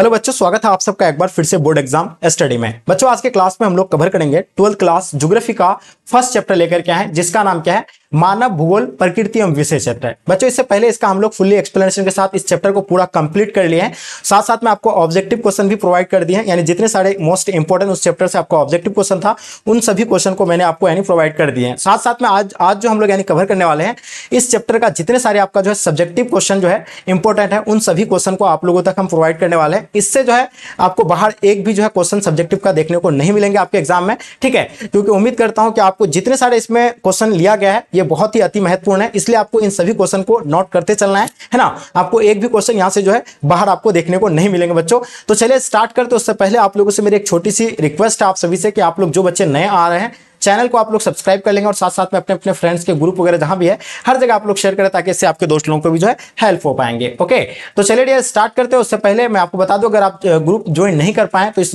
hello बच्चों स्वागत है आप सबका एक बार फिर से बोर्ड एग्जाम स्टडी में बच्चों आज के क्लास में हम लोग कवर करेंगे ट्वेल्थ क्लास ज्योग्राफी का फर्स्ट चैप्टर लेकर क्या है जिसका नाम क्या है मानव भूगोल प्रकृति एवं विषय चैप्टर बच्चों इससे पहले इसका हम लोग फुल्ली एक्सप्लेनेशन के साथ इस चैप्टर को पूरा कंप्लीट कर लिए हैं साथ साथ में आपको ऑब्जेक्टिव क्वेश्चन भी प्रोवाइड कर दिए हैं यानी जितने सारे मोस्ट इंपॉर्टेंट उस चैप्टर से आपको ऑब्जेक्टिव क्वेश्चन था उन सभी क्वेश्चन को मैंने आपको यानी प्रोवाइड कर दिए हैं साथ साथ में आज आज जो हम लोग यानी कवर करने वाले हैं इस चैप्टर का जितने सारे आपका जो है सब्जेक्टिव क्वेश्चन जो है इंपॉर्टेंट है उन सभी क्वेश्चन को आप लोगों तक हम प्रोवाइड करने वाले हैं इससे जो है आपको बाहर एक भी जो है क्वेश्चन सब्जेक्टिव का देखने को नहीं मिलेंगे आपके एग्जाम में ठीक है क्योंकि उम्मीद करता हूँ कि आपको जितने सारे इसमें क्वेश्चन लिया गया है ये बहुत ही अति महत्वपूर्ण है इसलिए आपको इन सभी क्वेश्चन को नोट करते चलना है है ना आपको एक भी क्वेश्चन यहाँ से जो है बाहर आपको देखने को नहीं मिलेंगे बच्चों तो चलिए स्टार्ट करते उससे पहले आप लोगों से मेरी एक छोटी सी रिक्वेस्ट है आप सभी से कि आप लोग जो बच्चे नए आ रहे हैं चैनल को आप लोग सब्सक्राइब कर लेंगे और साथ साथ में अपने अपने फ्रेंड्स के ग्रुप वगैरह जहां भी है हर जगह आप लोग शेयर करें ताकि इससे आपके दोस्त लोगों को भी जो है हेल्प हो पाएंगे ओके तो चलिए डे स्टार्ट करते हैं उससे पहले मैं आपको बता दूं अगर आप ग्रुप ज्वाइन नहीं कर पाए तो इस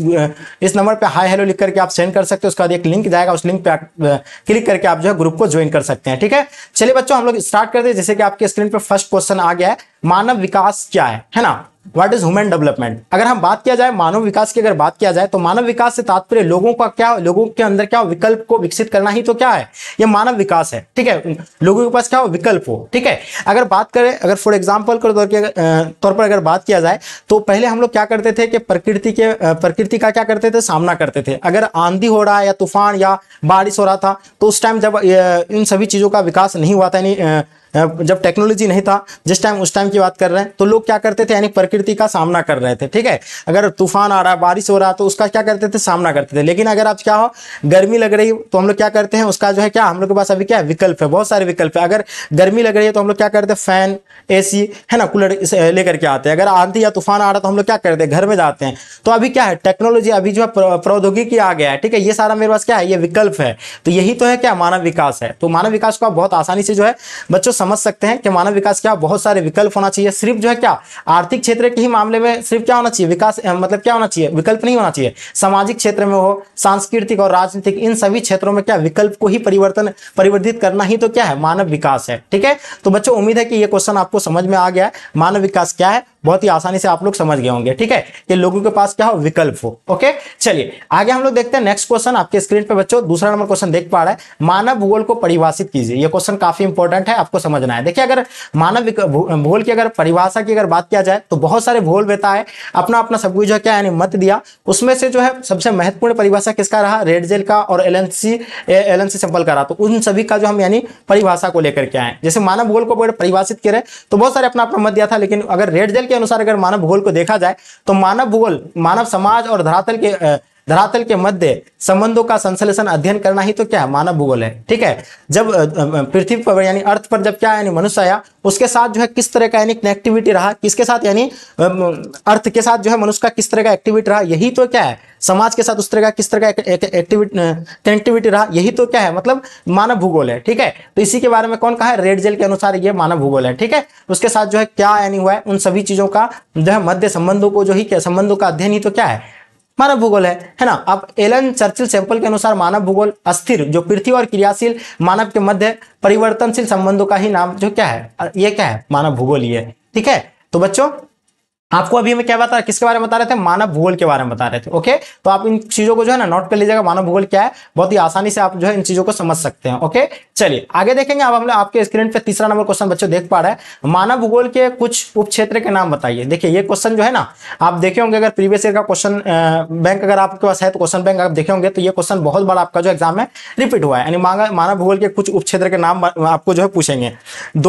इस नंबर पर हाई हेलो लिख करके आप सेंड कर सकते हो उसके बाद एक लिंक जाएगा उस लिंक पर क्लिक करके आप जो है ग्रुप को ज्वाइन कर सकते हैं ठीक है चलिए बच्चों हम लोग स्टार्ट करते हैं जैसे कि आपके स्क्रीन पर फर्स्ट क्वेश्चन आ गया है मानव विकास क्या है है ना व्हाट इज ह्यूमन डेवलपमेंट अगर हम बात किया जाए मानव विकास की अगर बात किया जाए तो मानव विकास से तात्पर्य लोगों का क्या लोगों के अंदर क्या विकल्प को विकसित करना ही तो क्या है ये मानव विकास है ठीक है लोगों के पास क्या हो विकल्प हो ठीक है अगर बात करें अगर फॉर एग्जाम्पल के तौर पर अगर बात किया जाए तो पहले हम लोग क्या करते थे कि प्रकृति के प्रकृति का क्या करते थे सामना करते थे अगर आंधी हो रहा है या तूफान या बारिश हो रहा था तो उस टाइम जब इन सभी चीज़ों का विकास नहीं हुआ था यानी जब टेक्नोलॉजी नहीं था जिस टाइम उस टाइम की बात कर रहे हैं तो लोग क्या करते थे यानी प्रकृति का सामना कर रहे थे ठीक है अगर तूफान आ रहा है बारिश हो रहा है तो उसका क्या करते थे सामना करते थे लेकिन अगर आप क्या हो गर्मी लग रही तो हम लोग क्या करते हैं उसका जो है क्या हम लोग के पास अभी क्या है विकल्प है बहुत सारे विकल्प है अगर गर्मी लग रही है तो हम लोग क्या करते हैं फैन ए है ना कूलर लेकर के आते हैं अगर आंधी या तूफान आ रहा तो हम लोग क्या करते हैं घर में जाते हैं तो अभी क्या है टेक्नोलॉजी अभी जो है प्रौद्योगिकी आ गया है ठीक है ये सारा मेरे पास क्या है ये विकल्प है तो यही तो है क्या मानव विकास है तो मानव विकास को आप बहुत आसानी से जो है बच्चों समझ सकते हैं कि मानव विकास क्या बहुत सारे विकल्प होना चाहिए सिर्फ जो है क्या आर्थिक क्षेत्र के ही मामले में सिर्फ क्या होना चाहिए विकास मतलब क्या होना चाहिए विकल्प नहीं होना चाहिए सामाजिक क्षेत्र में हो सांस्कृतिक और राजनीतिक इन सभी क्षेत्रों में क्या विकल्प को ही परिवर्तन परिवर्तित करना ही तो क्या है मानव विकास है ठीक है तो बच्चों उम्मीद है कि यह क्वेश्चन आपको समझ में आ गया है मानव विकास क्या है बहुत ही आसानी से आप लोग समझ गए होंगे ठीक है कि लोगों के पास क्या हो विकल्प हो ओके चलिए आगे हम लोग देखते हैं नेक्स्ट क्वेश्चन आपके स्क्रीन पे बच्चों दूसरा नंबर क्वेश्चन देख पा रहे हैं मानव भूगोल को परिभाषित कीजिए यह क्वेश्चन काफी इंपॉर्टेंट है आपको समझना है देखिए अगर मानव भूगोल की अगर परिभाषा की अगर बात किया जाए तो बहुत सारे भूगोल बेता है अपना अपना सब कुछ जो क्या यानी मत दिया उसमें से जो है सबसे महत्वपूर्ण परिभाषा किसका रहा रेड जेल का और एल एल एनसी सैंपल का रहा तो उन सभी का जो हम यानी परिभाषा को लेकर के आए जैसे मानव भूगोल को परिभाषित करें तो बहुत सारे अपना अपना मत दिया था लेकिन अगर रेड के अनुसार अगर मानव भूगोल को देखा जाए तो मानव भूगोल मानव समाज और धरातल के धरातल के मध्य संबंधों का संश्लेषण अध्ययन करना ही तो क्या है मानव भूगोल है ठीक है जब पृथ्वी पर यानी अर्थ पर जब क्या यानी मनुष्य आया उसके साथ जो है किस तरह का यानी कनेक्टिविटी रहा किसके साथ यानी अर्थ के साथ जो है मनुष्य का किस तरह का एक्टिविटी रहा यही तो क्या है समाज के साथ उस तरह का किस तरह का एक्टिविटी कनेक्टिविटी रहा यही तो क्या है मतलब मानव भूगोल है ठीक है तो इसी के बारे में कौन कहा है रेड जेल के अनुसार ये मानव भूगोल है ठीक है उसके साथ जो है क्या यानी हुआ है उन सभी चीजों का जो है मध्य संबंधों को जो ही क्या संबंधों का अध्ययन ही तो क्या है मानव भूगोल है है ना अब एलन चर्चिल सैंपल के अनुसार मानव भूगोल अस्थिर जो पृथ्वी और क्रियाशील मानव के मध्य परिवर्तनशील संबंधों का ही नाम जो क्या है ये क्या है मानव भूगोल ये ठीक है तो बच्चों आपको अभी मैं क्या बता किसके बारे में बता रहे थे मानव भूगोल के बारे में बता रहे थे ओके तो आप इन चीजों को जो है ना नोट कर लीजिएगा मानव भूगोल क्या है बहुत ही आसानी से आप जो है इन चीजों को समझ सकते हैं ओके चलिए आगे देखेंगे अब हम आपके स्क्रीन पे तीसरा नंबर क्वेश्चन बच्चों देख पा रहे हैं मानव भूगोल के कुछ उप के नाम बताइए देखिए ये क्वेश्चन जो है ना आप देखे होंगे अगर प्रीवियस ईयर का क्वेश्चन बैंक अगर आपके पास है तो क्वेश्चन बैंक आप देखे होंगे तो ये क्वेश्चन बहुत बड़ा आपका जो एग्जाम है रिपीट हुआ है यानी मानव भूगोल के कुछ उप के नाम आपको जो है पूछेंगे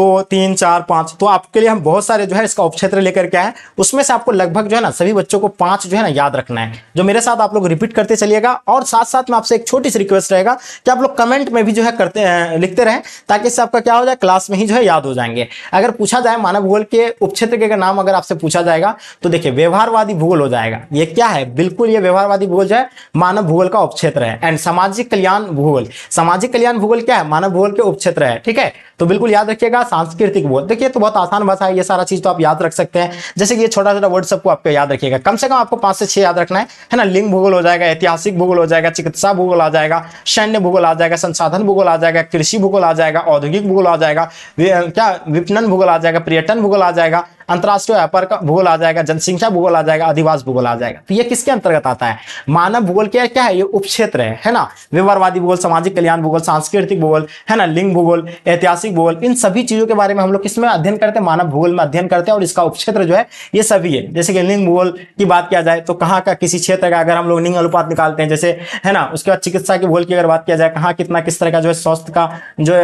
दो तीन चार पांच तो आपके लिए हम बहुत सारे जो है इसका उप लेकर के आए उसमें इसमें से आपको लगभग जो है ना सभी बच्चों को पांच जो है ना याद रखना है जो मेरे साथ आप लोग रिपीट करते चलिएगा और साथ साथ में आपसे एक छोटी सी रिक्वेस्ट रहेगा कि आप लोग कमेंट में भी जो है करते हैं लिखते रहें ताकि इससे आपका क्या हो जाए क्लास में ही जो है याद हो जाएंगे अगर पूछा जाए मानव भूगोल के उपक्षेत्र के नाम अगर आपसे पूछा जाएगा तो देखिए व्यवहारवादी भूगोल हो जाएगा ये क्या है बिल्कुल ये व्यवहारवादी भूगोल जो है मानव भूगोल का उपक्षेत्र है एंड सामाजिक कल्याण भूगोल सामाजिक कल्याण भूगोल क्या है मानव भूगोल के उपक्षेत्र है ठीक है तो बिल्कुल याद रखिएगा सांस्कृतिक भूगोल देखिए तो बहुत आसान भाषा है ये सारा चीज तो आप याद रख सकते हैं जैसे कि ये छोटा छोटा वर्ड सबको आपको याद रखिएगा कम से कम आपको पांच से छह याद रखना है है ना लिंग भूगोल हो जाएगा ऐतिहासिक भूगोल हो जाएगा चिकित्सा भूगोल आ जाएगा सैन्य भूगोल आ जाएगा संसाधन भूगोल आ जाएगा कृषि भूगोल आ जाएगा औद्योगिक भूगोल आ जाएगा क्या विपणन भूगोल आ जाएगा पर्यटन भूगोल आ जाएगा अंतर्राष्ट्रीय व्यापार का भूगोल आ जाएगा जनसंख्या भूगोल आ जाएगा अधिवास भूगोल आ जाएगा तो ये किसके अंतर्गत आता है मानव भूगोल क्या क्या है ये उपक्षेत्र है है ना व्यवहारवादी भूगोल सामाजिक कल्याण भूगोल सांस्कृतिक भूगोल है ना लिंग भूगोल ऐतिहासिक भूगोल इन सभी चीजों के बारे में हम लोग किसमें अध्ययन करते हैं मानव भूगोल में अध्ययन करते हैं और इसका उपक्षेत्र जो है ये सभी है जैसे कि लिंग भूगोल की बात किया जाए तो कहाँ का किसी क्षेत्र का अगर हम लोग लिंग अनुपात निकालते हैं जैसे है ना उसके बाद चिकित्सा के भूगोल की अगर बात किया जाए कहाँ कितना किस तरह का जो है स्वास्थ्य का जो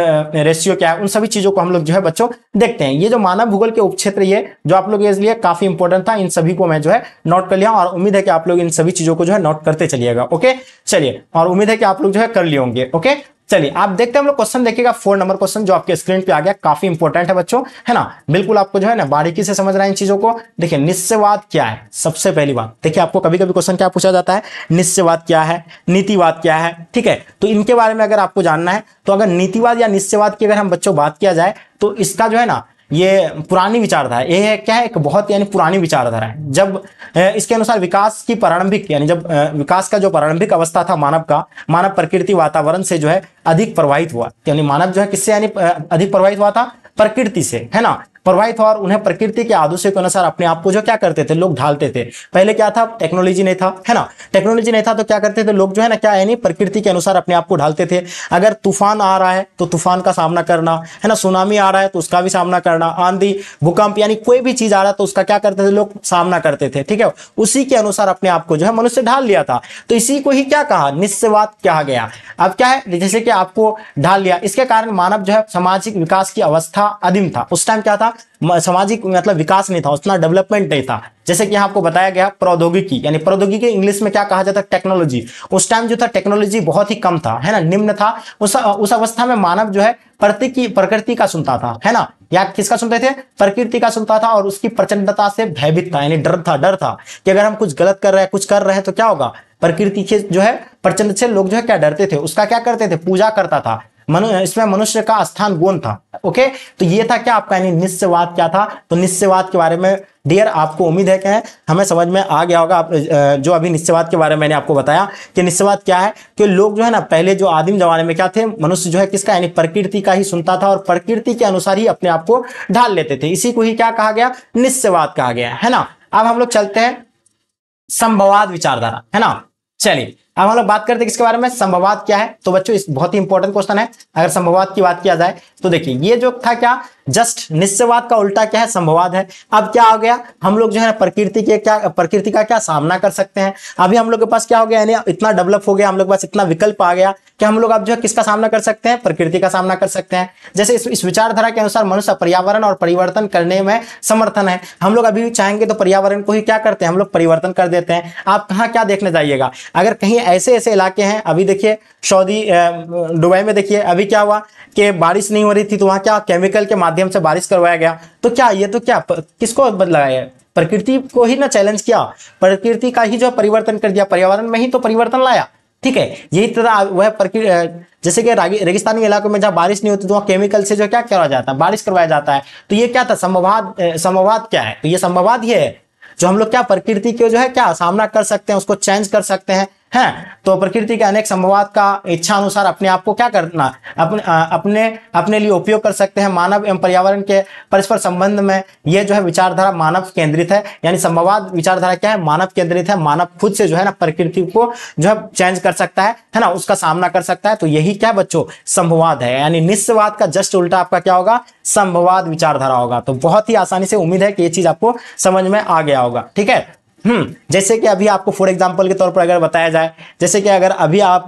रेशियो क्या है उन सभी चीजों को हम लोग जो है बच्चों देखते हैं ये जो मानव भूगोल के उपक्षेत्र ये जो आप लोग के लिए काफी इंपॉर्टेंट था इन सभी को मैं जो है नोट कर लिया और उम्मीद है कि आप लोग इन सभी चीजों को जो है नोट करते चलिएगा ओके चलिए और उम्मीद है कि आप लोग जो है कर लिए होंगे ओके चलिए आप देखते हैं हम लोग क्वेश्चन देखिएगा फोर नंबर क्वेश्चन जो आपके स्क्रीन पे आ गया काफी इंपॉर्टेंट है बच्चों है ना बिल्कुल आपको जो है ना बारीकी से समझ रहा है इन चीजों को देखिए निश्चयवाद क्या है सबसे पहली बात देखिए आपको कभी कभी क्वेश्चन क्या पूछा जाता है निश्चयवाद क्या है नीतिवाद क्या है ठीक है तो इनके बारे में अगर आपको जानना है तो अगर नीतिवाद या निश्चयवाद की अगर हम बच्चों बात किया जाए तो इसका जो है ना ये पुरानी विचारधारा ये है क्या है एक बहुत यानी पुरानी विचारधारा है जब इसके अनुसार विकास की प्रारंभिक यानी जब विकास का जो प्रारंभिक अवस्था था मानव का मानव प्रकृति वातावरण से जो है अधिक प्रभावित हुआ यानी मानव जो है किससे यानी अधिक प्रभावित हुआ था प्रकृति से है ना प्रभावित हुआ और उन्हें प्रकृति के आदेशों के अनुसार अपने आप को जो क्या करते थे लोग ढालते थे पहले क्या था टेक्नोलॉजी नहीं था है ना टेक्नोलॉजी नहीं था तो क्या करते थे लोग जो है ना क्या है नहीं प्रकृति के अनुसार अपने आप को ढालते थे अगर तूफान आ रहा है तो तूफान का सामना करना है ना सुनामी आ रहा है तो उसका भी सामना करना आंधी भूकंप यानी कोई भी चीज आ रहा है तो उसका क्या करते थे लोग सामना करते थे ठीक है उसी के अनुसार अपने आप को जो है मनुष्य ढाल लिया था तो इसी को ही क्या कहा निस्सवाद कहा गया अब क्या है जैसे कि आपको ढाल लिया इसके कारण मानव जो है सामाजिक विकास की अवस्था अधिम था उस टाइम क्या था सामाजिक मतलब विकास नहीं था उतना डेवलपमेंट नहीं था जैसे कि यहाँ आपको बताया गया प्रौद्योगिकी यानी प्रौद्योगिकी इंग्लिश में क्या कहा जाता है टेक्नोलॉजी उस टाइम जो था टेक्नोलॉजी बहुत ही कम था है ना निम्न था उस उस अवस्था में मानव जो है प्रति प्रकृति का सुनता था है ना या किसका सुनते थे प्रकृति का सुनता था और उसकी प्रचंडता से भयभीत था यानी डर था डर था कि अगर हम कुछ गलत कर रहे हैं कुछ कर रहे हैं तो क्या होगा प्रकृति के जो है प्रचंड से लोग जो है क्या डरते थे उसका क्या करते थे पूजा करता था मनु इसमें मनुष्य का स्थान गुण था ओके तो ये था क्या आपका यानी निश्चयवाद क्या था तो निश्चयवाद के बारे में डियर आपको उम्मीद है क्या हमें समझ में आ गया होगा आप जो अभी निश्चयवाद के बारे में मैंने आपको बताया कि निश्चयवाद क्या है कि लोग जो है ना पहले जो आदिम जमाने में क्या थे मनुष्य जो है किसका यानी प्रकृति का ही सुनता था और प्रकृति के अनुसार ही अपने आप को ढाल लेते थे इसी को ही क्या कहा गया निश्चयवाद कहा गया है ना अब हम लोग चलते हैं संभवाद विचारधारा है ना चलिए अब हम लोग बात करते हैं इसके बारे में संभवाद क्या है तो बच्चों इस बहुत ही इंपॉर्टेंट क्वेश्चन है अगर संभववाद की बात किया जाए तो देखिए ये जो था क्या जस्ट निश्चयवाद का उल्टा क्या है संभवाद है अब क्या हो गया हम लोग जो है प्रकृति के क्या प्रकृति का क्या सामना कर सकते हैं अभी हम लोग के पास क्या हो गया यानी इतना डेवलप हो गया हम लोग के पास इतना विकल्प आ गया कि हम लोग अब जो है किसका सामना कर सकते हैं प्रकृति का सामना कर सकते हैं जैसे इस, इस विचारधारा के अनुसार मनुष्य पर्यावरण और परिवर्तन करने में समर्थन है हम लोग अभी चाहेंगे तो पर्यावरण को ही क्या करते हैं हम लोग परिवर्तन कर देते हैं आप कहाँ क्या देखने जाइएगा अगर कहीं ऐसे ऐसे इलाके हैं अभी देखिए सऊदी दुबई में देखिए अभी क्या हुआ कि बारिश नहीं हो रही थी तो वहाँ क्या केमिकल के माध्यम माध्यम से बारिश करवाया गया तो क्या ये तो क्या किसको लगाया है प्रकृति को ही ना चैलेंज किया प्रकृति का ही जो परिवर्तन कर दिया पर्यावरण में ही तो परिवर्तन लाया ठीक है यही तरह वह प्रकृति जैसे कि रेगिस्तानी इलाकों में जहां बारिश नहीं होती तो वहां केमिकल से जो क्या करवाया जाता है बारिश करवाया जाता है तो ये क्या था संभवाद संभवाद क्या है तो ये संभवाद ये है जो हम लोग क्या प्रकृति के जो है क्या सामना कर सकते हैं उसको चेंज कर सकते हैं है तो प्रकृति के अनेक संभवात का इच्छा अनुसार अपने आप को क्या करना अपने अपने अपने लिए उपयोग कर सकते हैं मानव एवं पर्यावरण के परस्पर संबंध में यह जो है विचारधारा मानव केंद्रित है यानी संभवाद विचारधारा क्या है मानव केंद्रित है मानव खुद से जो है ना प्रकृति को जो है चेंज कर सकता है है ना उसका सामना कर सकता है तो यही क्या बच्चों संभवाद है यानी निस्वाद का जस्ट उल्टा आपका क्या होगा संभवाद विचारधारा होगा तो बहुत ही आसानी से उम्मीद है कि ये चीज आपको समझ में आ गया होगा ठीक है हम्म, जैसे कि अभी आपको फॉर एग्जाम्पल के तौर पर अगर बताया जाए जैसे कि अगर अभी आप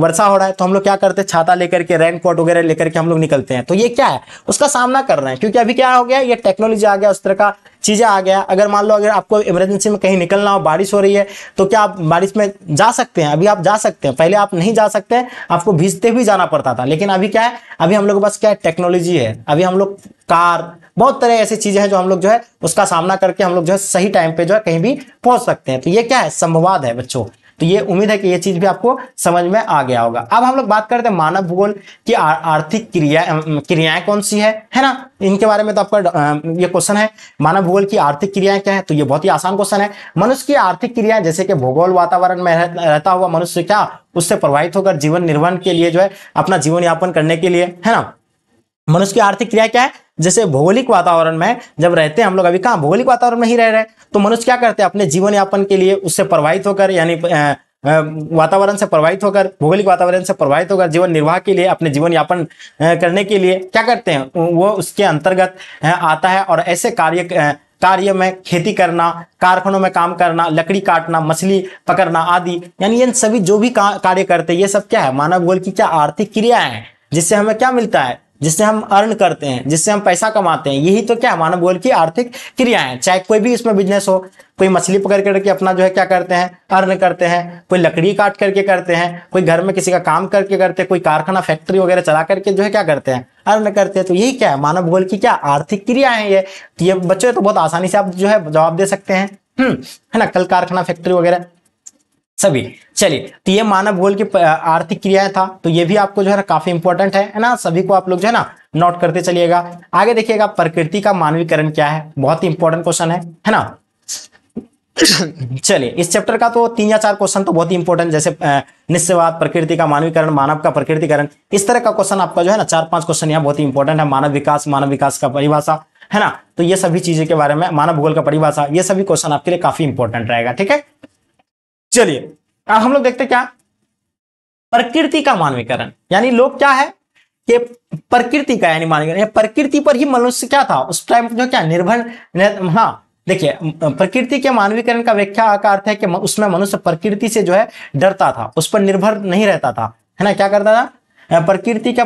वर्षा हो रहा है तो हम लोग क्या करते हैं छाता लेकर के रेन कोट वगैरह लेकर के हम लोग निकलते हैं तो ये क्या है उसका सामना कर रहे हैं क्योंकि अभी क्या हो गया ये टेक्नोलॉजी आ गया उस तरह का चीज़ें आ गया अगर मान लो अगर आपको इमरजेंसी में कहीं निकलना हो बारिश हो रही है तो क्या आप बारिश में जा सकते हैं अभी आप जा सकते हैं पहले आप नहीं जा सकते हैं आपको भीजते भी जाना पड़ता था लेकिन अभी क्या है अभी हम लोग के पास क्या है टेक्नोलॉजी है अभी हम लोग कार बहुत तरह ऐसी चीज़ें हैं जो हम लोग जो है उसका सामना करके हम लोग जो है सही टाइम पे जो है कहीं भी पहुंच सकते हैं तो ये क्या है संभवाद है बच्चों तो ये उम्मीद है कि ये चीज भी आपको समझ में आ गया होगा अब हम लोग बात करते हैं मानव भूगोल की आर्थिक क्रिया क्रियाएं कौन सी है है ना इनके बारे में तो आपका ये क्वेश्चन है मानव भूगोल की आर्थिक क्रियाएं क्या है तो ये बहुत ही आसान क्वेश्चन है मनुष्य की आर्थिक क्रियाएं जैसे कि भूगोल वातावरण में रहता हुआ मनुष्य क्या उससे प्रभावित होकर जीवन निर्वहन के लिए जो है अपना जीवन यापन करने के लिए है ना मनुष्य की आर्थिक क्रिया क्या है जैसे भौगोलिक वातावरण में जब रहते हैं हम लोग अभी कहा भौगोलिक वातावरण में ही रह रहे हैं तो मनुष्य क्या करते हैं अपने जीवन यापन के लिए उससे प्रभावित होकर यानी वातावरण से प्रभावित होकर भौगोलिक वातावरण से प्रभावित होकर जीवन निर्वाह के लिए अपने जीवन यापन करने के लिए क्या करते हैं वो उसके अंतर्गत आता है और ऐसे कार्य कार्य में खेती करना कारखानों में काम करना लकड़ी काटना मछली पकड़ना आदि यानी इन सभी जो भी कार्य करते हैं ये सब क्या है मानव गोल की क्या आर्थिक क्रिया है जिससे हमें क्या मिलता है जिससे हम अर्न करते हैं जिससे हम पैसा कमाते हैं यही तो क्या मानव गोल की आर्थिक क्रिया है चाहे कोई भी इसमें बिजनेस हो कोई मछली पकड़ करके अपना जो है क्या करते हैं अर्न करते हैं कोई लकड़ी काट करके करते हैं कोई घर में किसी का काम करके करते हैं कोई कारखाना फैक्ट्री वगैरह चला करके जो है क्या करते हैं अर्न करते हैं तो यही क्या है मानव गोल की क्या आर्थिक क्रिया है ये तो ये बच्चों तो बहुत आसानी से आप जो है जवाब दे सकते हैं हम्म, है ना कल कारखाना फैक्ट्री वगैरह सभी चलिए तो ये मानव गोल की आर्थिक क्रियाएं था तो ये भी आपको जो है ना काफी इंपॉर्टेंट है ना सभी को आप लोग जो है ना नोट करते चलिएगा आगे देखिएगा प्रकृति का मानवीकरण क्या है बहुत ही इंपॉर्टेंट क्वेश्चन है है ना चलिए इस चैप्टर का तो तीन या चार क्वेश्चन तो बहुत ही इंपॉर्टेंट जैसे निश्चयवाद प्रकृति का मानवीकरण मानव का प्रकृतिकरण इस तरह का क्वेश्चन आपका जो है ना चार पांच क्वेश्चन यहाँ बहुत ही इंपॉर्टेंट है मानव विकास मानव विकास का परिभाषा है ना तो ये सभी चीजें के बारे में मानव भूगोल का परिभाषा ये सभी क्वेश्चन आपके लिए काफी इंपॉर्टेंट रहेगा ठीक है चलिए हम लोग देखते क्या प्रकृति का मानवीकरण यानी लोग क्या है कि प्रकृति का यानी मानवीकरण प्रकृति पर ही मनुष्य क्या था उस टाइम जो क्या निर्भर हाँ देखिए प्रकृति के मानवीकरण का व्याख्या का अर्थ है कि उसमें मनुष्य प्रकृति से जो है डरता था उस पर निर्भर नहीं रहता था है ना क्या करता था प्रकृति का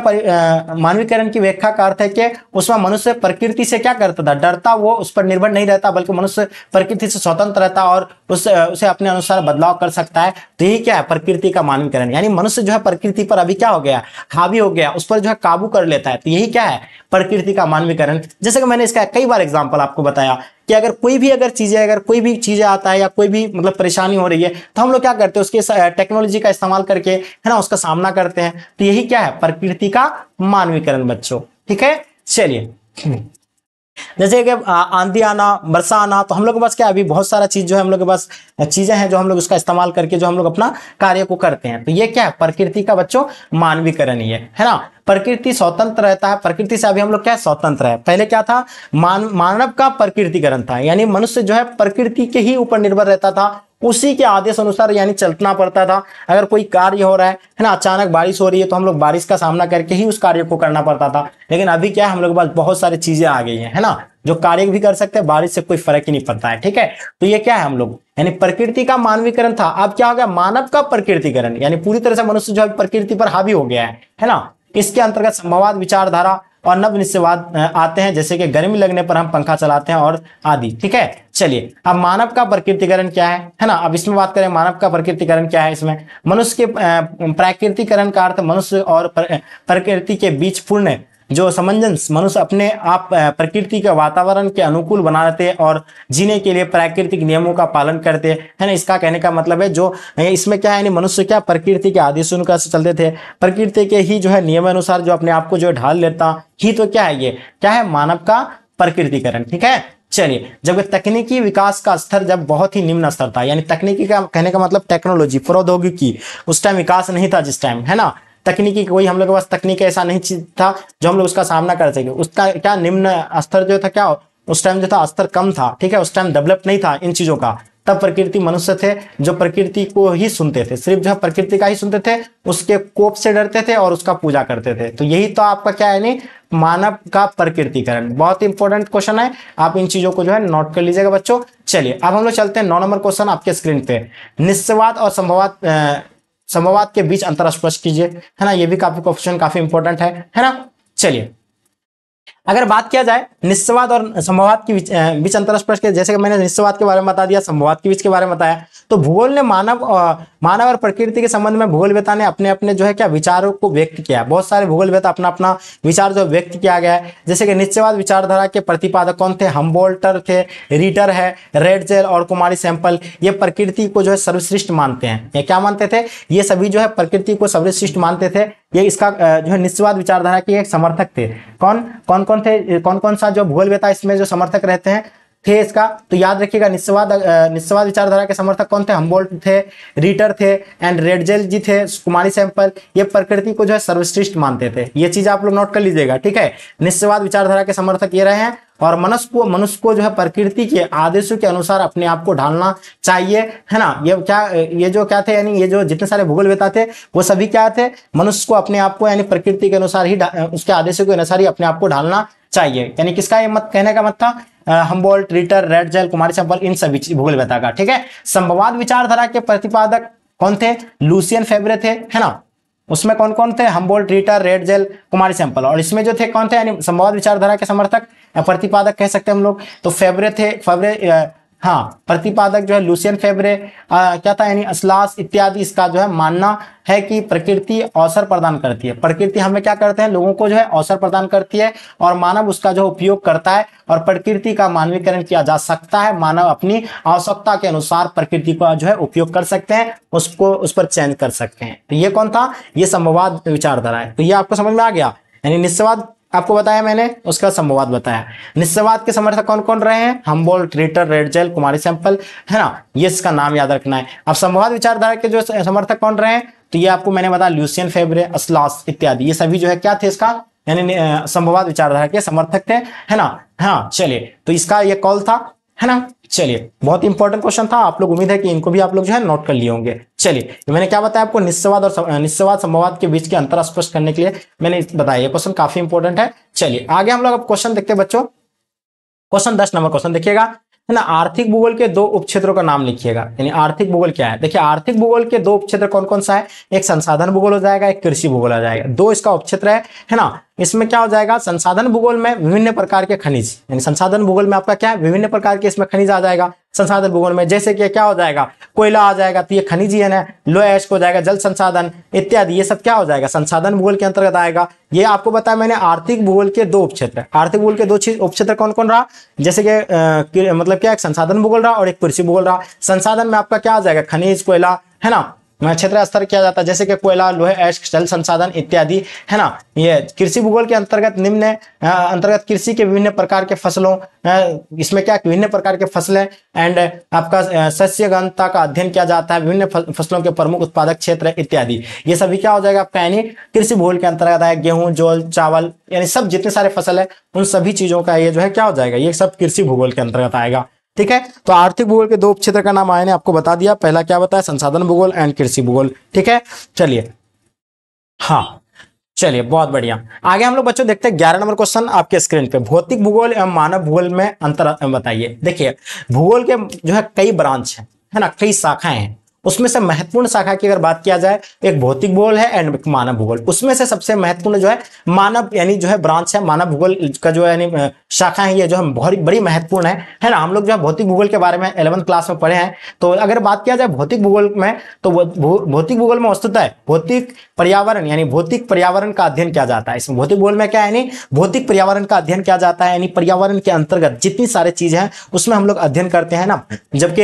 मानवीकरण की व्याख्या का अर्थ है कि उसमें मनुष्य प्रकृति से क्या करता था डरता वो उस पर निर्भर नहीं रहता बल्कि मनुष्य प्रकृति से स्वतंत्र रहता और उस उसे अपने अनुसार बदलाव कर सकता है तो यही क्या है प्रकृति का मानवीकरण यानी मनुष्य जो है प्रकृति पर अभी क्या हो गया हावी हो गया उस पर जो है काबू कर लेता है तो यही क्या है प्रकृति का मानवीकरण जैसे कि मैंने इसका कई बार एग्जाम्पल आपको बताया कि अगर कोई भी अगर चीज़ें अगर कोई भी चीज़ें आता है या कोई भी मतलब परेशानी हो रही है तो हम लोग क्या करते हैं उसके टेक्नोलॉजी का इस्तेमाल करके है ना उसका सामना करते हैं तो यही क्या है प्रकृति का मानवीकरण बच्चों ठीक है चलिए जैसे कि आंधी आना वर्षा आना तो हम लोग के पास क्या अभी बहुत सारा चीज जो है हम लोग के पास चीजें हैं जो हम लोग उसका इस्तेमाल करके जो हम लोग अपना कार्य को करते हैं तो ये क्या है प्रकृति का बच्चों मानवीकरण ही है है ना प्रकृति स्वतंत्र रहता है प्रकृति से अभी हम लोग क्या स्वतंत्र है पहले क्या था मान मानव का प्रकृतिकरण था यानी मनुष्य जो है प्रकृति के ही ऊपर निर्भर रहता था उसी के आदेश अनुसार यानी चलना पड़ता था अगर कोई कार्य हो रहा है है ना अचानक बारिश हो रही है तो हम लोग बारिश का सामना करके ही उस कार्य को करना पड़ता था लेकिन अभी क्या है हम लोग के पास बहुत सारी चीजें आ गई हैं है ना जो कार्य भी कर सकते हैं बारिश से कोई फर्क ही नहीं पड़ता है ठीक है तो ये क्या है हम लोग यानी प्रकृति का मानवीकरण था अब क्या हो गया मानव का प्रकृतिकरण यानी पूरी तरह से मनुष्य जो है प्रकृति पर हावी हो गया है है ना इसके अंतर्गत संभववाद विचारधारा और नव निश्चयवाद आते हैं जैसे कि गर्मी लगने पर हम पंखा चलाते हैं और आदि ठीक है चलिए अब मानव का प्रकृतिकरण क्या है है ना अब इसमें बात करें मानव का प्रकृतिकरण क्या है इसमें मनुष्य के प्राकृतिकरण का अर्थ मनुष्य और प्रकृति के बीच पूर्ण जो समंजस मनुष्य अपने आप प्रकृति के वातावरण के अनुकूल बनाते और जीने के लिए प्राकृतिक नियमों का पालन करते है ना इसका कहने का मतलब है जो इसमें क्या है मनुष्य क्या प्रकृति के आदेशों से चलते थे प्रकृति के ही जो है नियमानुसार जो अपने आप को जो है ढाल लेता ही तो क्या है ये क्या है मानव का प्रकृतिकरण ठीक है चलिए जब तकनीकी विकास का स्तर जब बहुत ही निम्न स्तर था यानी तकनीकी का कहने का मतलब टेक्नोलॉजी प्रौद्योगिकी उस टाइम विकास नहीं था जिस टाइम है ना तकनीकी कोई हम लोग के पास तकनीक ऐसा नहीं चीज था जो हम लोग उसका सामना कर सके उसका क्या निम्न स्तर जो था क्या उस टाइम जो था स्तर कम था ठीक है उस टाइम डेवलप नहीं था इन चीजों का तब प्रकृति मनुष्य थे जो प्रकृति को ही सुनते थे सिर्फ जो प्रकृति का ही सुनते थे उसके कोप से डरते थे और उसका पूजा करते थे तो यही तो आपका क्या है नहीं मानव का प्रकृतिकरण बहुत इंपॉर्टेंट क्वेश्चन है आप इन चीजों को जो है नोट कर लीजिएगा बच्चों चलिए अब हम लोग चलते हैं नौ नंबर क्वेश्चन आपके स्क्रीन पे निस्वाद और संभवाद समवाद के बीच अंतर स्पष्ट कीजिए है ना ये भी काफी क्वेश्चन काफी इंपॉर्टेंट है है ना चलिए अगर बात किया जाए निस्वाद और संभवाद के बीच अंतर स्पर्श के जैसे कि मैंने निस्वाद के बारे में बता दिया संभवाद के बीच के बारे में बताया तो भूगोल ने मानव मानव और प्रकृति के संबंध में भूगोल वेता ने अपने अपने जो है क्या विचारों को व्यक्त किया है बहुत सारे भूगोल वेता अपना अपना विचार जो व्यक्त किया गया है जैसे कि निश्चयवाद विचारधारा के प्रतिपादक कौन थे हम थे रीटर है रेड जेल और कुमारी सैंपल ये प्रकृति को जो है सर्वश्रेष्ठ मानते हैं ये क्या मानते थे ये सभी जो है प्रकृति को सर्वश्रेष्ठ मानते थे ये इसका जो है निश्चयवाद विचारधारा के एक समर्थक थे कौन कौन कौन कौन थे कौन कौन सा जो भूगोल वेता इसमें जो समर्थक रहते हैं थे इसका तो याद रखिएगा निस्वाद निस्वाद विचारधारा के समर्थक कौन थे हम्बोल्ट थे रीटर थे एंड रेडजेल जी थे कुमारी सैंपल ये प्रकृति को जो है सर्वश्रेष्ठ मानते थे ये चीज आप लोग नोट कर लीजिएगा ठीक है निस्वाद विचारधारा के समर्थक ये रहे हैं और मनुष्य को मनुष्य को जो है प्रकृति के आदेशों के अनुसार अपने आप को ढालना चाहिए है ना ये क्या ये जो क्या थे यानी ये जो जितने सारे भूगोल वेता थे वो सभी क्या थे मनुष्य को अपने आप को यानी प्रकृति के अनुसार ही उसके आदेशों के अनुसार ही अपने आप को ढालना चाहिए यानी किसका ये मत कहने का मत था हम्बोल ट्रीटर रेड जेल कुमारी चंपल इन सभी वेता का ठीक है संभवाद विचारधारा के प्रतिपादक कौन थे लूसियन फेबरे थे है ना उसमें कौन कौन थे हम्बोल्ट रीटर रेड जेल कुमारी सैंपल और इसमें जो थे कौन थे यानी संवाद विचारधारा के समर्थक प्रतिपादक कह सकते हैं हम लोग तो फेवरे थे फेवरे हाँ प्रतिपादक जो है लुसियन फेबरे क्या था यानी असलास इत्यादि इसका जो है मानना है कि प्रकृति अवसर प्रदान करती है प्रकृति हमें क्या करते हैं लोगों को जो है अवसर प्रदान करती है और मानव उसका जो उपयोग करता है और प्रकृति का मानवीकरण किया जा सकता है मानव अपनी आवश्यकता के अनुसार प्रकृति का जो है उपयोग कर सकते हैं उसको उस पर चेंज कर सकते हैं तो ये कौन था ये संभववाद विचारधारा है तो ये आपको समझ में आ गया यानी निस्वाद आपको बताया मैंने उसका समूहवाद बताया निस्वाद के समर्थक कौन कौन रहे हैं हम हम्बोल्ट रिटर रेडजेल कुमारी सैंपल है ना ये इसका नाम याद रखना है अब समूहवाद विचारधारा के जो समर्थक कौन रहे हैं तो ये आपको मैंने बताया ल्यूसियन फेबरे असलास इत्यादि ये सभी जो है क्या थे इसका यानी संभववाद विचारधारा के समर्थक थे है ना हाँ चलिए तो इसका ये कॉल था है ना चलिए बहुत इंपॉर्टेंट क्वेश्चन था आप लोग उम्मीद है कि इनको भी आप लोग जो है नोट कर लिए होंगे चलिए मैंने क्या बताया आपको निस्सवाद और निस्सवाद संभवाद के बीच के अंतर स्पष्ट करने के लिए मैंने बताया ये क्वेश्चन काफी इंपॉर्टेंट है चलिए आगे हम लोग अब क्वेश्चन देखते हैं बच्चों क्वेश्चन दस नंबर क्वेश्चन देखिएगा है ना आर्थिक भूगोल के दो उपक्षेत्रों का नाम लिखिएगा यानी आर्थिक भूगोल क्या है देखिए आर्थिक भूगोल के दो उपक्षेत्र कौन कौन सा है एक संसाधन भूगोल हो जाएगा एक कृषि भूगोल हो जाएगा दो इसका उपक्षेत्र है है ना इसमें क्या हो जाएगा संसाधन भूगोल में विभिन्न प्रकार के खनिज यानी संसाधन भूगोल में आपका क्या है विभिन्न प्रकार के इसमें खनिज आ जाएगा संसाधन भूगोल में जैसे कि क्या हो जाएगा कोयला आ जाएगा तो ये खनिजीयन है लो एश्क हो जाएगा जल संसाधन इत्यादि ये सब क्या हो जाएगा संसाधन भूगोल के अंतर्गत आएगा ये आपको बताया मैंने आर्थिक भूगोल के दो उपक्षेत्र आर्थिक भूगोल के दो उपक्षेत्र कौन कौन रहा जैसे कि मतलब क्या एक संसाधन भूगोल रहा और एक कृषि भूगोल रहा संसाधन में आपका क्या आ जाएगा खनिज कोयला है ना क्षेत्र स्तर किया जाता है जैसे कि कोयला लोहे ऐश जल संसाधन इत्यादि है ना ये कृषि भूगोल के अंतर्गत निम्न अंतर्गत कृषि के विभिन्न प्रकार के फसलों इसमें क्या विभिन्न प्रकार के फसलें एंड आपका सस्य घनता का अध्ययन किया जाता है विभिन्न फसलों के प्रमुख उत्पादक क्षेत्र इत्यादि ये सभी क्या हो जाएगा आपका यानी कृषि भूगोल के अंतर्गत आए गेहूं जोल चावल यानी सब जितने सारे फसल है उन सभी चीजों का ये जो है क्या हो जाएगा ये सब कृषि भूगोल के अंतर्गत आएगा ठीक है तो आर्थिक भूगोल के दो क्षेत्र का नाम आया आपको बता दिया पहला क्या बताया संसाधन भूगोल एंड कृषि भूगोल ठीक है चलिए हाँ चलिए बहुत बढ़िया आगे हम लोग बच्चों देखते हैं ग्यारह नंबर क्वेश्चन आपके स्क्रीन पे भौतिक भूगोल एवं मानव भूगोल में अंतर बताइए देखिए भूगोल के जो है कई ब्रांच है है ना कई शाखाएं हैं उसमें से महत्वपूर्ण शाखा की अगर बात किया जाए तो एक भौतिक भूगोल है एंड एक मानव भूगोल उसमें से सबसे महत्वपूर्ण जो है मानव यानी जो है ब्रांच है मानव भूगोल का जो यानी शाखा है ये जो है बहुत बड़ी महत्वपूर्ण है है ना हम लोग जो है भौतिक भूगोल के बारे में इलेवंथ क्लास में पढ़े हैं तो अगर बात किया जाए भौतिक भूगोल में तो भौतिक भूगोल में वस्तुता है भौतिक पर्यावरण यानी भौतिक पर्यावरण का अध्ययन किया जाता है इसमें भौतिक भूगोल में क्या है यानी भौतिक पर्यावरण का अध्ययन किया जाता है यानी पर्यावरण के अंतर्गत जितनी सारी चीजें हैं उसमें हम लोग अध्ययन करते हैं ना जबकि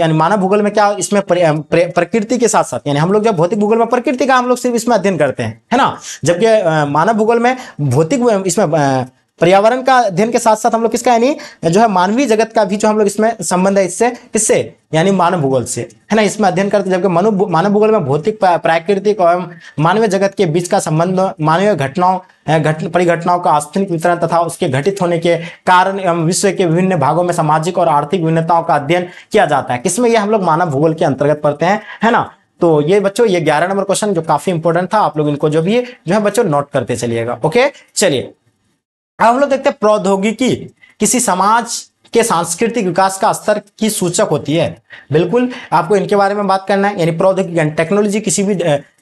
यानी मानव भूगोल में क्या इसमें प्रकृति के साथ साथ यानी हम लोग जब भौतिक भूगोल में प्रकृति का हम लोग सिर्फ इसमें अध्ययन करते हैं है ना जबकि मानव भूगोल में भौतिक इसमें पर्यावरण का अध्ययन के साथ साथ हम लोग किसका यानी जो है मानवीय जगत का भी जो हम लोग इसमें संबंध है इससे किससे यानी मानव भूगोल से है ना इसमें अध्ययन करते जबकि मानव मानव भूगोल में भौतिक प्राकृतिक एवं मानवीय जगत के बीच का संबंध मानवीय घटनाओं घट परिघटनाओं का आस्थनिक वितरण तथा उसके घटित होने के कारण एवं विश्व के विभिन्न भागों में सामाजिक और आर्थिक भिन्नताओं का अध्ययन किया जाता है किसमें यह हम लोग मानव भूगोल के अंतर्गत पढ़ते हैं है ना तो ये बच्चों ये ग्यारह नंबर क्वेश्चन जो काफी इंपोर्टेंट था आप लोग इनको जो भी जो है बच्चों नोट करते चलिएगा ओके चलिए अब हम लोग देखते हैं प्रौद्योगिकी किसी समाज के सांस्कृतिक विकास का स्तर की सूचक होती है बिल्कुल आपको इनके बारे में बात करना है यानी प्रौद्योगिकी टेक्नोलॉजी किसी भी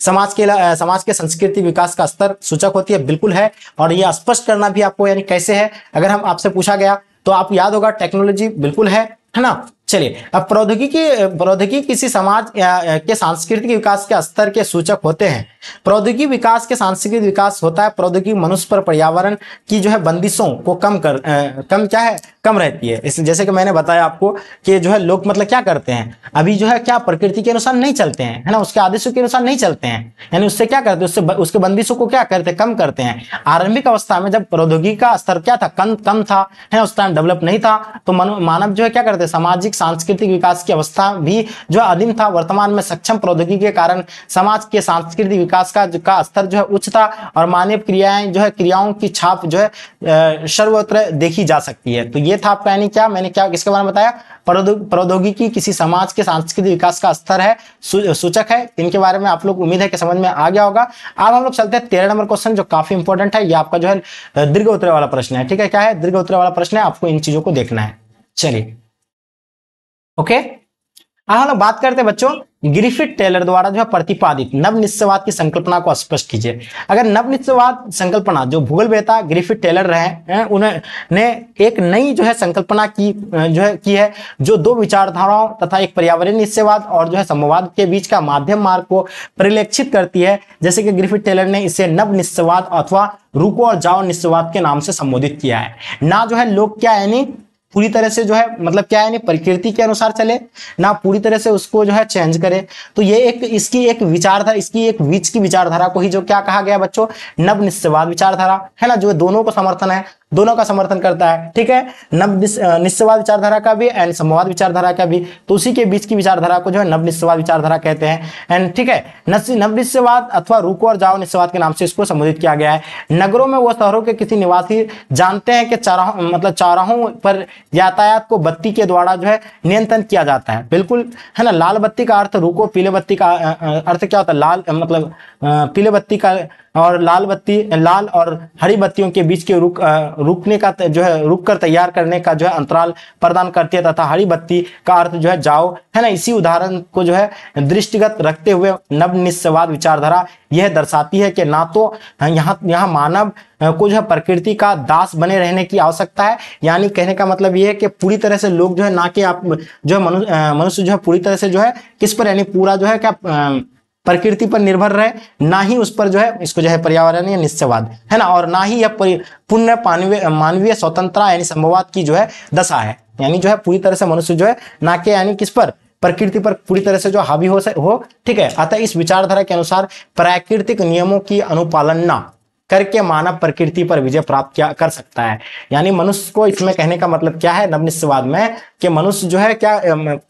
समाज के समाज के सांस्कृतिक विकास का स्तर सूचक होती है बिल्कुल है और ये स्पष्ट करना भी आपको यानी कैसे है अगर हम आपसे पूछा गया तो आप याद होगा टेक्नोलॉजी बिल्कुल है है ना चलिए अब प्रौद्योगिकी प्रौद्योगिकी किसी समाज के सांस्कृतिक विकास के स्तर के सूचक होते हैं प्रौद्योगिकी विकास के सांस्कृतिक विकास होता है प्रौद्योगिकी मनुष्य पर पर्यावरण की जो है बंदिशों को कम कर आ, कम क्या है कम रहती है जैसे कि मैंने बताया आपको कि जो है लोग मतलब क्या करते हैं अभी जो है क्या प्रकृति के अनुसार नहीं चलते हैं है ना उसके आदेशों के अनुसार नहीं चलते हैं यानी उससे क्या करते हैं उससे उसके बंदिशों को क्या करते हैं कम करते हैं आरंभिक अवस्था में जब प्रौद्योगिकी का स्तर क्या था कम कम था है ना उस टाइम डेवलप नहीं था तो मानव जो है क्या करते सामाजिक सांस्कृतिक विकास की अवस्था भी जो अधिन था वर्तमान में सक्षम प्रौद्योगिकी के कारण समाज के सांस्कृतिक विकास का का स्तर जो है उच्च था और मानव क्रियाएं जो है क्रियाओं की छाप जो है सर्वत्र देखी जा सकती है तो ये था आपका यानी क्या मैंने क्या किसके बारे में बताया प्रौद्योगिकी किसी समाज के सांस्कृतिक विकास का स्तर है सूचक है इनके बारे में आप लोग उम्मीद है कि समझ में आ गया होगा अब हम लोग चलते हैं तेरह नंबर क्वेश्चन जो काफी इंपॉर्टेंट है ये आपका जो है दीर्घ उत्तर वाला प्रश्न है ठीक है क्या है दीर्घ उत्तर वाला प्रश्न है आपको इन चीजों को देखना है चलिए ओके हम लोग बात करते हैं बच्चों ग्रिफिट टेलर द्वारा जो है प्रतिपादित नवनिश्चयवाद की संकल्पना को स्पष्ट कीजिए अगर नवनिश्चयवाद संकल्पना जो भूगल वेता ग्रिफिट टेलर रहे उन्होंने एक नई जो है संकल्पना की जो है की है जो दो विचारधाराओं तथा एक पर्यावरण निश्चयवाद और जो है समवाद के बीच का माध्यम मार्ग को परिलक्षित करती है जैसे कि ग्रिफिट टेलर ने इसे नवनिश्चयवाद अथवा रुको और जाओ निश्चयवाद के नाम से संबोधित किया है ना जो है लोग क्या यानी पूरी तरह से जो है मतलब क्या है प्रकृति के अनुसार चले ना पूरी तरह से उसको जो है चेंज करे तो ये एक इसकी एक विचारधारा इसकी एक बीच की विचारधारा को ही जो क्या कहा गया बच्चों नव निश्चयवाद विचारधारा है ना जो दोनों को समर्थन है दोनों का समर्थन करता है ठीक है नव निश्चयवाद विचारधारा का भी एंड समवाद विचारधारा का भी तो उसी के बीच की विचारधारा को जो है नव निश्चयवाद विचारधारा कहते हैं एंड ठीक है नव निश्चयवाद अथवा रुको और जाओ निश्चयवाद के नाम से इसको संबोधित किया गया है नगरों में वो शहरों के किसी निवासी जानते हैं कि चाराहों मतलब चाराहों पर यातायात को बत्ती के द्वारा जो है नियंत्रण किया जाता है बिल्कुल है ना लाल बत्ती का अर्थ रुको पीले बत्ती का अर्थ क्या होता है लाल मतलब पीले बत्ती का और लाल बत्ती लाल और हरी बत्तियों के बीच के रुक रुकने का जो है रुक कर तैयार करने का जो है अंतराल प्रदान करती है तथा हरी बत्ती का अर्थ जो है जाओ है ना इसी उदाहरण को जो है दृष्टिगत रखते हुए नवनिस्वाद विचारधारा यह दर्शाती है कि ना तो यहाँ यहाँ मानव को जो है प्रकृति का दास बने रहने की आवश्यकता है यानी कहने का मतलब यह है कि पूरी तरह से लोग जो है ना कि आप जो है मनुष्य मनुष्य जो है पूरी तरह से जो है किस पर यानी पूरा जो है क्या प्रकृति पर निर्भर रहे ना ही उस पर जो है इसको जो है पर्यावरणीय निश्चयवाद है ना और ना ही यह पुण्य मानवीय मानवीय स्वतंत्रता यानी संभववाद की जो है दशा है यानी जो है पूरी तरह से मनुष्य जो है ना के यानी किस पर प्रकृति पर पूरी तरह से जो हावी हो से हो ठीक है अतः इस विचारधारा के अनुसार प्राकृतिक नियमों की अनुपालन ना करके मानव प्रकृति पर विजय प्राप्त किया कर सकता है यानी मनुष्य को इसमें कहने का मतलब क्या है नवनिस्वाद में कि मनुष्य जो है क्या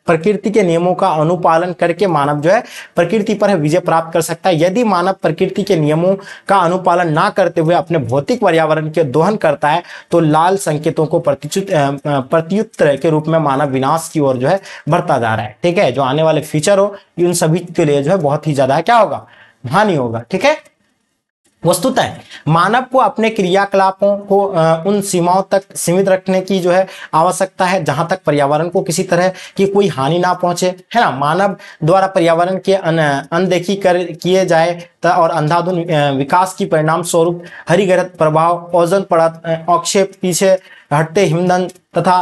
प्रकृति के नियमों का अनुपालन करके मानव जो है प्रकृति पर विजय प्राप्त कर सकता है यदि मानव प्रकृति के नियमों का अनुपालन ना करते हुए अपने भौतिक पर्यावरण के दोहन करता है तो लाल संकेतों को प्रत्युत्तर के रूप में मानव विनाश की ओर जो है बढ़ता जा रहा है ठीक है जो आने वाले फ्यूचर हो उन सभी के लिए जो है बहुत ही ज्यादा क्या होगा हानि होगा ठीक है वस्तुतः मानव को अपने क्रियाकलापों को उन सीमाओं तक सीमित रखने की जो है आवश्यकता है जहां तक पर्यावरण को किसी तरह की कोई हानि ना पहुंचे है ना मानव द्वारा पर्यावरण के अनदेखी कर किए जाए और अंधाधुन विकास की परिणाम स्वरूप हरिगृत प्रभाव ओजन पड़त अक्षेप पीछे हटते हिमदन तथा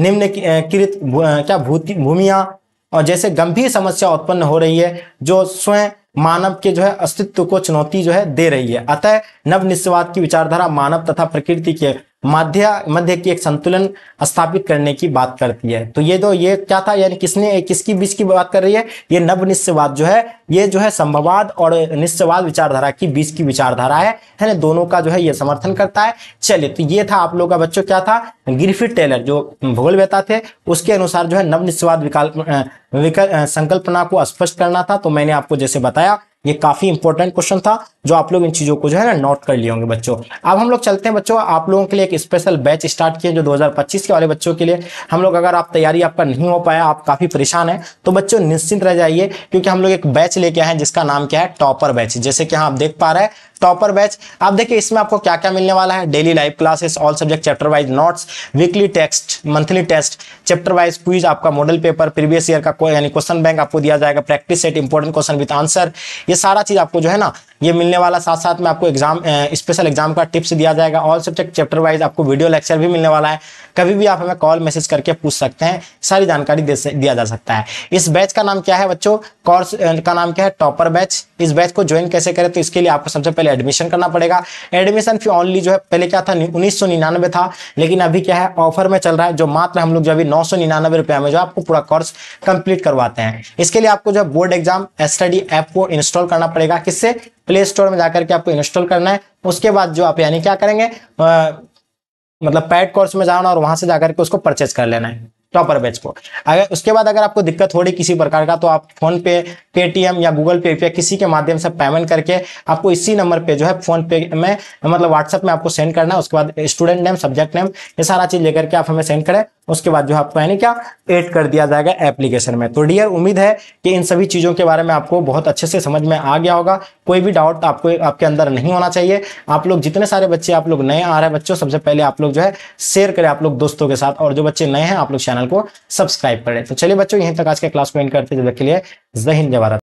निम्न कृत क्या भूमिया और जैसे गंभीर समस्या उत्पन्न हो रही है जो स्वयं मानव के जो है अस्तित्व को चुनौती जो है दे रही है अतः नव निस्वाद की विचारधारा मानव तथा प्रकृति के मध्य मध्य की एक संतुलन स्थापित करने की बात करती है तो ये जो ये क्या था यानी किसने किसकी बीच की बात कर रही है ये नव निश्चयवाद जो है ये जो है संभववाद और निश्चयवाद विचारधारा की बीच की विचारधारा है है ना दोनों का जो है ये समर्थन करता है चलिए तो ये था आप लोगों का बच्चों क्या था ग्रिफिट टेलर जो भूगोल वेता थे उसके अनुसार जो है नव निश्चयवाद विकल्प संकल्पना को स्पष्ट करना था तो मैंने आपको जैसे बताया ये काफी इंपॉर्टेंट क्वेश्चन था जो आप लोग इन चीजों को जो है ना नोट कर लिए होंगे बच्चों अब हम लोग चलते हैं बच्चों आप लोगों के लिए एक स्पेशल बैच स्टार्ट किए जो 2025 के वाले बच्चों के लिए हम लोग अगर आप तैयारी आपका नहीं हो पाया आप काफी परेशान है तो बच्चों निश्चिंत रह जाइए क्योंकि हम लोग एक बैच लेके आए हैं जिसका नाम क्या है टॉपर बैच जैसे कि आप देख पा रहे हैं टॉपर बैच आप देखिए इसमें आपको क्या क्या मिलने वाला है daily live classes all subject chapter wise notes weekly test monthly test chapter wise quiz आपका मॉडल पेपर प्रीवियस ईयर का यानी क्वेश्चन बैंक आपको दिया जाएगा practice set important question with answer ये सारा चीज आपको जो है ना ये मिलने वाला साथ साथ में आपको एग्जाम स्पेशल एग्जाम का टिप्स दिया जाएगा ऑल सब्जेक्ट चैप्टर वाइज आपको वीडियो लेक्चर भी मिलने वाला है कभी भी आप हमें कॉल मैसेज करके पूछ सकते हैं सारी जानकारी दिया जा सकता है इस बैच का नाम क्या है बच्चों कोर्स का नाम क्या है टॉपर बैच इस बैच को ज्वाइन कैसे करें तो इसके लिए आपको सबसे पहले एडमिशन करना पड़ेगा एडमिशन फी ऑनली जो है पहले क्या था उन्नीस था लेकिन अभी क्या है ऑफर में चल रहा है जो मात्र हम लोग जो अभी नौ सौ में जो आपको पूरा कोर्स कंप्लीट करवाते हैं इसके लिए आपको जो बोर्ड एग्जाम स्टडी ऐप को इंस्टॉल करना पड़ेगा किससे प्ले स्टोर में जाकर के आपको इंस्टॉल करना है उसके बाद जो आप यानी क्या करेंगे आ, मतलब पैड कोर्स में जाना और वहां से जाकर के उसको परचेज कर लेना है टॉपर बैच को अगर उसके बाद अगर आपको दिक्कत हो रही किसी प्रकार का तो आप फोन पे पेटीएम या गूगल पे या किसी के माध्यम से पेमेंट करके आपको इसी नंबर पे जो है फोन पे में मतलब व्हाट्सएप में आपको सेंड करना है उसके बाद स्टूडेंट नेम सब्जेक्ट नेम ये सारा चीज लेकर के आप हमें सेंड करें उसके बाद जो आपको यानी क्या एड कर दिया जाएगा एप्लीकेशन में तो डियर उम्मीद है कि इन सभी चीज़ों के बारे में आपको बहुत अच्छे से समझ में आ गया होगा कोई भी डाउट आपको आपके अंदर नहीं होना चाहिए आप लोग जितने सारे बच्चे आप लोग नए आ रहे हैं बच्चों सबसे पहले आप लोग जो है शेयर करें आप लोग दोस्तों के साथ और जो बच्चे नए हैं आप लोग चैनल चैनल को सब्सक्राइब करें तो चलिए बच्चों यहीं तक आज के क्लास को एंड करते हैं जब के लिए जय हिंद